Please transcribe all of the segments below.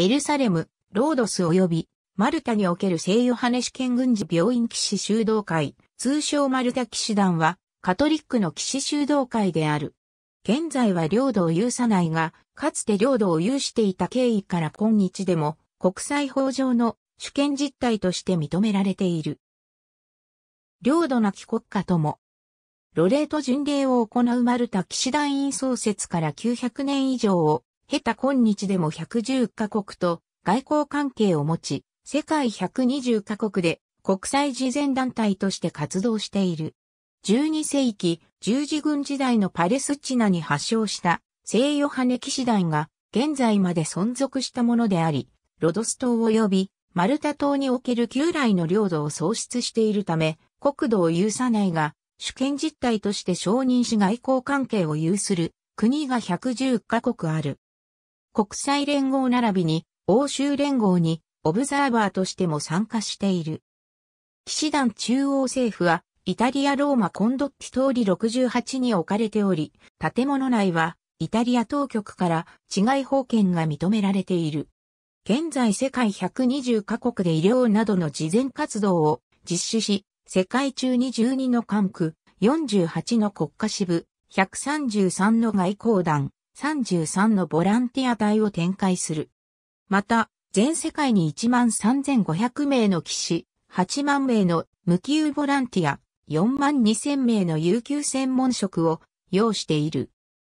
エルサレム、ロードス及び、マルタにおける聖ヨハネ主権軍事病院騎士修道会、通称マルタ騎士団は、カトリックの騎士修道会である。現在は領土を有さないが、かつて領土を有していた経緯から今日でも、国際法上の主権実態として認められている。領土なき国家とも、ロレート巡礼を行うマルタ騎士団員創設から900年以上を下手、今日でも110カ国と外交関係を持ち、世界120カ国で国際慈善団体として活動している。12世紀十字軍時代のパレスチナに発祥した聖ヨハネ騎士団が現在まで存続したものであり、ロドス島及びマルタ島における旧来の領土を創出しているため、国土を有さないが、主権実態として承認し外交関係を有する国が110カ国ある。国際連合並びに欧州連合にオブザーバーとしても参加している。騎士団中央政府はイタリアローマコンドッティ通り68に置かれており、建物内はイタリア当局から治外法権が認められている。現在世界120カ国で医療などの慈善活動を実施し、世界中に12の管区、48の国家支部、133の外交団、33のボランティア隊を展開する。また、全世界に1万3500名の騎士、8万名の無給ボランティア、4万2000名の有給専門職を要している。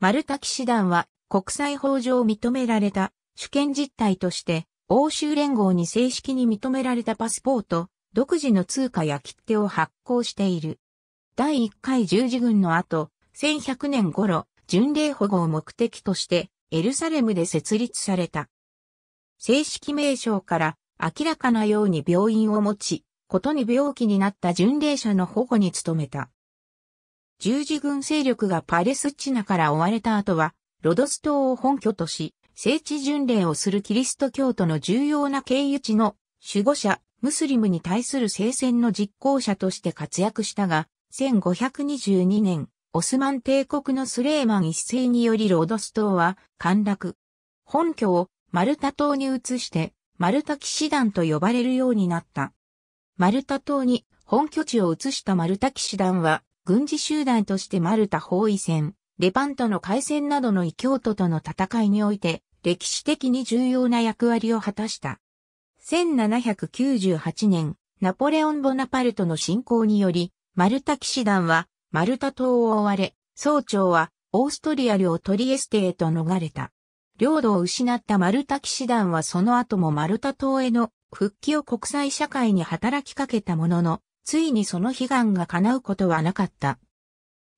丸田騎士団は国際法上認められた主権実態として、欧州連合に正式に認められたパスポート、独自の通貨や切手を発行している。第1回十字軍の後、1100年頃、巡礼保護を目的としてエルサレムで設立された。正式名称から明らかなように病院を持ち、ことに病気になった巡礼者の保護に努めた。十字軍勢力がパレスチナから追われた後は、ロドス島を本拠とし、聖地巡礼をするキリスト教徒の重要な経由地の守護者、ムスリムに対する聖戦の実行者として活躍したが、1522年、オスマン帝国のスレーマン一世によりロードス島は陥落。本拠をマルタ島に移して、マルタ騎士団と呼ばれるようになった。マルタ島に本拠地を移したマルタ騎士団は、軍事集団としてマルタ包囲戦、レパントの海戦などの異教徒との戦いにおいて、歴史的に重要な役割を果たした。1798年、ナポレオン・ボナパルトの侵攻により、マルタ騎士団はマルタ島を追われ、総長はオーストリア領トリエステへと逃れた。領土を失ったマルタ騎士団はその後もマルタ島への復帰を国際社会に働きかけたものの、ついにその悲願が叶うことはなかった。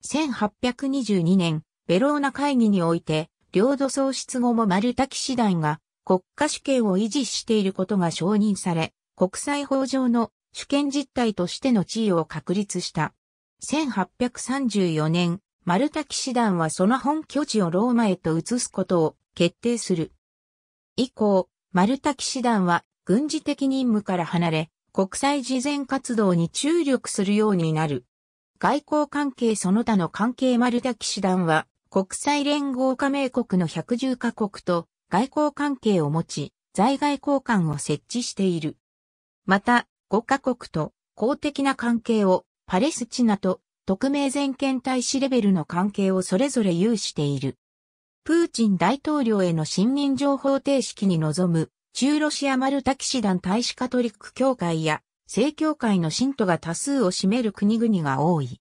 1822年、ベローナ会議において、領土喪失後もマルタ騎士団が国家主権を維持していることが承認され、国際法上の主権実態としての地位を確立した。1834年、マルタ騎士団はその本拠地をローマへと移すことを決定する。以降、マルタ騎士団は軍事的任務から離れ、国際事前活動に注力するようになる。外交関係その他の関係マルタ騎士団は国際連合加盟国の110カ国と外交関係を持ち、在外交官を設置している。また、5カ国と公的な関係をパレスチナと特命全権大使レベルの関係をそれぞれ有している。プーチン大統領への信任情報定式に臨む中ロシアマルタ騎士団大使カトリック教会や正教会の信徒が多数を占める国々が多い。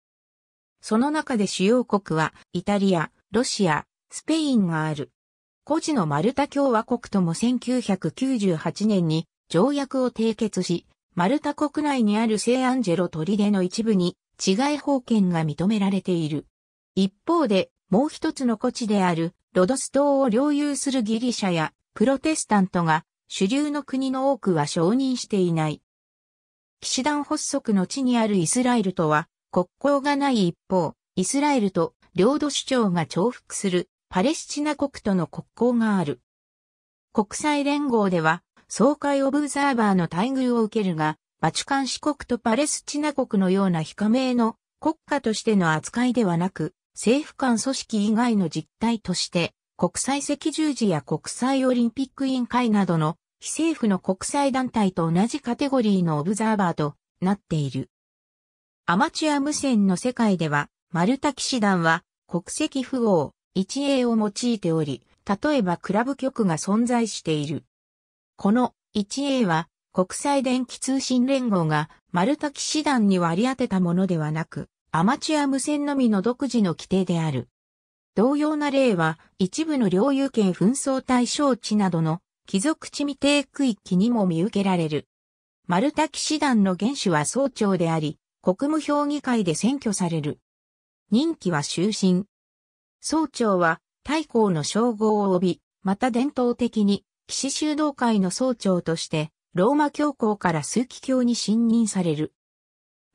その中で主要国はイタリア、ロシア、スペインがある。古事のマルタ共和国とも1998年に条約を締結し、マルタ国内にある聖アンジェロ砦の一部に治外法権が認められている。一方で、もう一つの古地であるロドス島を領有するギリシャやプロテスタントが主流の国の多くは承認していない。騎士団発足の地にあるイスラエルとは国交がない一方、イスラエルと領土主張が重複するパレスチナ国との国交がある。国際連合では総会オブザーバーの待遇を受けるが、バチカン市国とパレスチナ国のような非加盟の国家としての扱いではなく、政府間組織以外の実態として、国際赤十字や国際オリンピック委員会などの非政府の国際団体と同じカテゴリーのオブザーバーとなっている。アマチュア無線の世界では、マルタ騎士団は国籍符号、一英を用いており、例えばクラブ局が存在している。この 1A は国際電気通信連合が丸太騎士団に割り当てたものではなく、アマチュア無線のみの独自の規定である。同様な例は一部の領有権紛争対象地などの貴族地未定区域にも見受けられる。マルタ騎士団の元首は総長であり、国務評議会で選挙される。任期は終身。総長は、大公の称号を帯び、また伝統的に、騎士修道会の総長として、ローマ教皇から数奇教に信任される。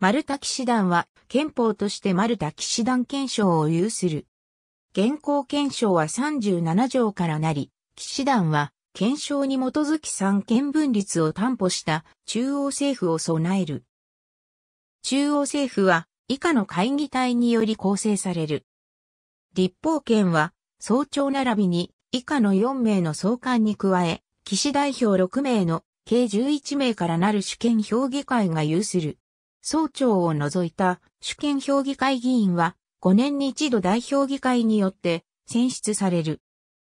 マルタ騎士団は、憲法としてマルタ騎士団憲章を有する。現行憲章は37条からなり、騎士団は、憲章に基づき三権分立を担保した中央政府を備える。中央政府は、以下の会議体により構成される。立法権は、総長並びに以下の4名の総監に加え、騎士代表6名の計11名からなる主権評議会が有する。総長を除いた主権評議会議員は5年に一度代表議会によって選出される。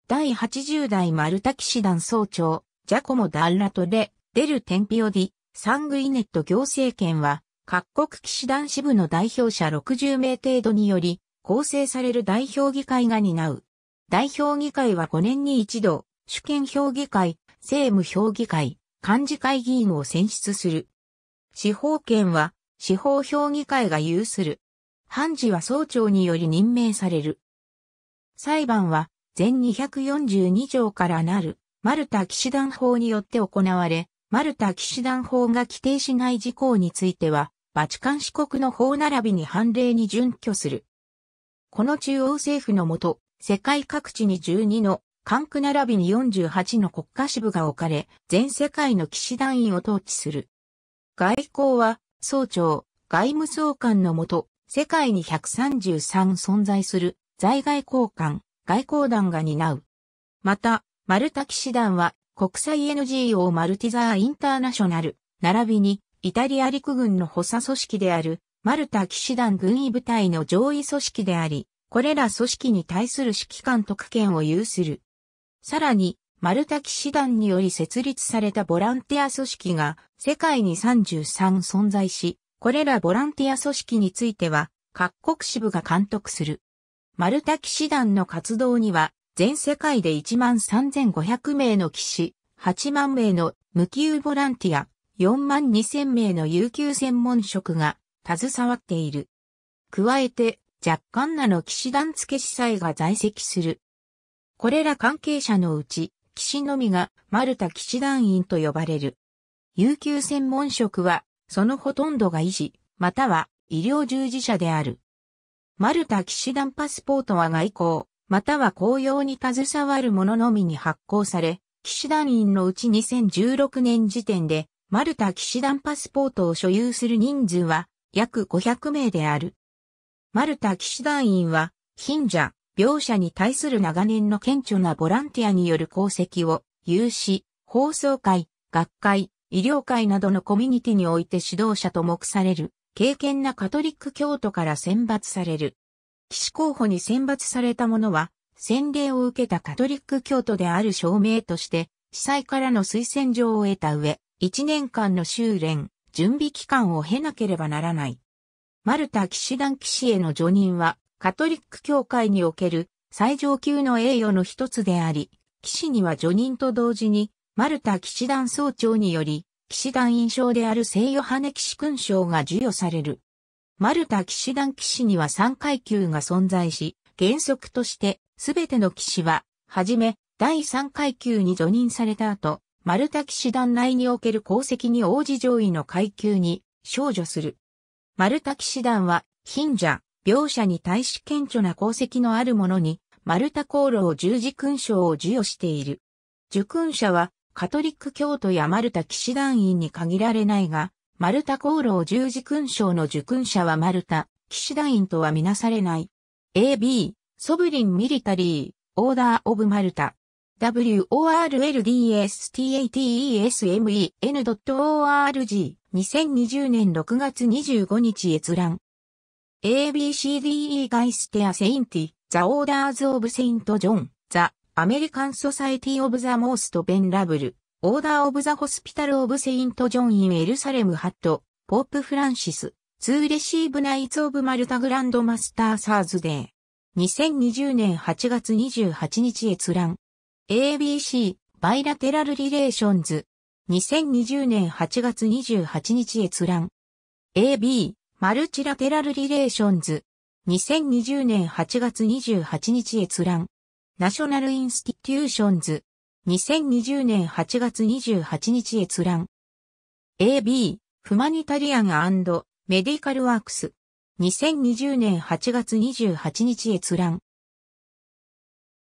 第80代マルタ騎士団総長、ジャコモ・ダッラトレ、デル・テンピオディ、サングイネット行政権は各国騎士団支部の代表者60名程度により構成される代表議会が担う。代表議会は5年に一度、主権評議会、政務評議会、幹事会議員を選出する。司法権は、司法評議会が有する。判事は総長により任命される。裁判は、全242条からなる、マルタ騎士団法によって行われ、マルタ騎士団法が規定しない事項については、バチカン市国の法並びに判例に準拠する。この中央政府のもと、世界各地に12の、管区並びに48の国家支部が置かれ、全世界の騎士団員を統治する。外交は、総長、外務総監のもと、世界に133存在する在外交官、外交団が担う。また、マルタ騎士団は国際 NGO マルティザーインターナショナル、並びにイタリア陸軍の補佐組織であるマルタ騎士団軍医部隊の上位組織であり、これら組織に対する指揮監督権を有する。さらに、丸タ騎士団により設立されたボランティア組織が世界に33存在し、これらボランティア組織については各国支部が監督する。丸タ騎士団の活動には全世界で1万3500名の騎士、8万名の無給ボランティア、4万2000名の有給専門職が携わっている。加えて若干なの騎士団付司祭が在籍する。これら関係者のうち、騎士のみがマルタ騎士団員と呼ばれる。有給専門職は、そのほとんどが医師、または医療従事者である。マルタ騎士団パスポートは外交、または公用に携わる者のみに発行され、騎士団員のうち2016年時点で、マルタ騎士団パスポートを所有する人数は約500名である。マルタ騎士団員は、貧者、描写に対する長年の顕著なボランティアによる功績を、有志、放送会、学会、医療会などのコミュニティにおいて指導者と目される、敬虔なカトリック教徒から選抜される。騎士候補に選抜された者は、洗礼を受けたカトリック教徒である証明として、司祭からの推薦状を得た上、1年間の修練、準備期間を経なければならない。マルタ騎士団騎士への叙任は、カトリック教会における最上級の栄誉の一つであり、騎士には叙任と同時に、マルタ騎士団総長により、騎士団印象である聖ヨハネ騎士勲章が授与される。マルタ騎士団騎士には3階級が存在し、原則として、すべての騎士は、はじめ、第3階級に助任された後、マルタ騎士団内における功績に応じ上位の階級に、少女する。マルタ騎士団は、貧者、描写に対し顕著な功績のある者に、マルタ功労十字勲章を授与している。受勲者は、カトリック教徒やマルタ騎士団員に限られないが、マルタ功労十字勲章の受勲者はマルタ騎士団員とはみなされない。AB、ソブリンミリタリー、オーダーオブマルタ。w o r l d s t a t e s m e n o r g 2020年6月25日閲覧。ABCDE ガイステアセインティ、ザ・オーダーズ・オブ・セイント・ジョン、ザ・アメリカン・ソサイティ・オブ・ザ・モースト・ベンラブル、オーダー・オブ・ザ・ホスピタル・オブ・セイント・ジョン・イン・エルサレム・ハット、ポープ・フランシス、ツー・レシーブ・ナイツ・オブ・マルタ・グランド・マスター・サーズ・デー。2020年8月28日閲覧。ABC、バイラテラル・リレーションズ、2020年8月28日閲覧。AB、マルチラテラルリレーションズ。2020年8月28日閲覧。ナショナルインスティテューションズ。2020年8月28日閲覧。AB、フマニタリアンメディカルワークス。2020年8月28日閲覧。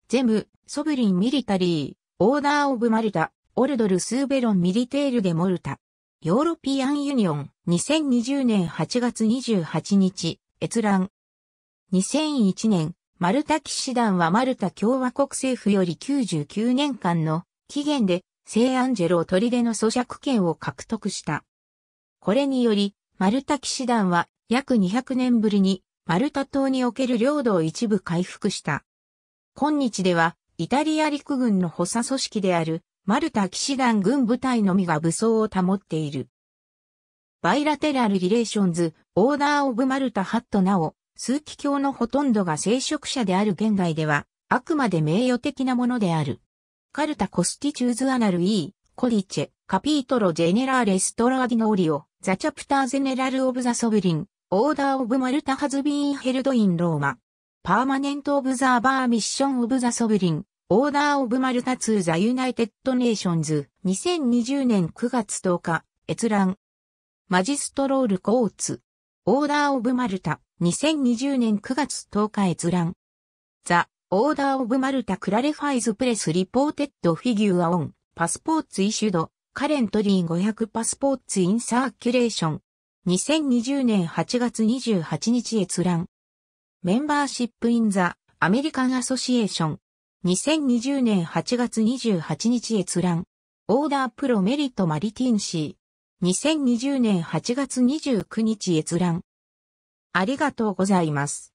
ゼム、ソブリンミリタリー、オーダーオブマルタ。オルドルスーベロンミリテールでモルタ。ヨーロピアンユニオン2020年8月28日、閲覧。2001年、マルタ騎士団はマルタ共和国政府より99年間の期限で聖アンジェロ砦の咀嚼権を獲得した。これにより、マルタ騎士団は約200年ぶりにマルタ島における領土を一部回復した。今日では、イタリア陸軍の補佐組織であるマルタ騎士団軍部隊のみが武装を保っている。バイラテラル・リレーションズ・オーダー・オブ・マルタ・ハットなお、数奇教のほとんどが聖職者である現代では、あくまで名誉的なものである。カルタ・コスティチューズ・アナル・イー、コリチェ、カピートロ・ジェネラーレ・ストラディノーリオ、ザ・チャプター・ゼネラル・オブ・ザ・ソブリン、オーダー・オブ・マルタ・ハズビーン・ヘルド・イン・ローマ。パーマネント・オブ・ザ・ーバー・ミッション・オブ・ザ・ソブリン、オーダーオブマルタツー・ザユナイテッドネーションズ2020年9月10日閲覧マジストロールコーツオーダーオブマルタ2020年9月10日閲覧ザ・オーダーオブマルタクラレファイズプレスリポーテッドフィギュアオンパスポーツイシュドカレントリー500パスポーツインサーキュレーション2020年8月28日閲覧メンバーシップインザアメリカンアソシエーション2020年8月28日閲覧。オーダープロメリットマリティンシー。2020年8月29日閲覧。ありがとうございます。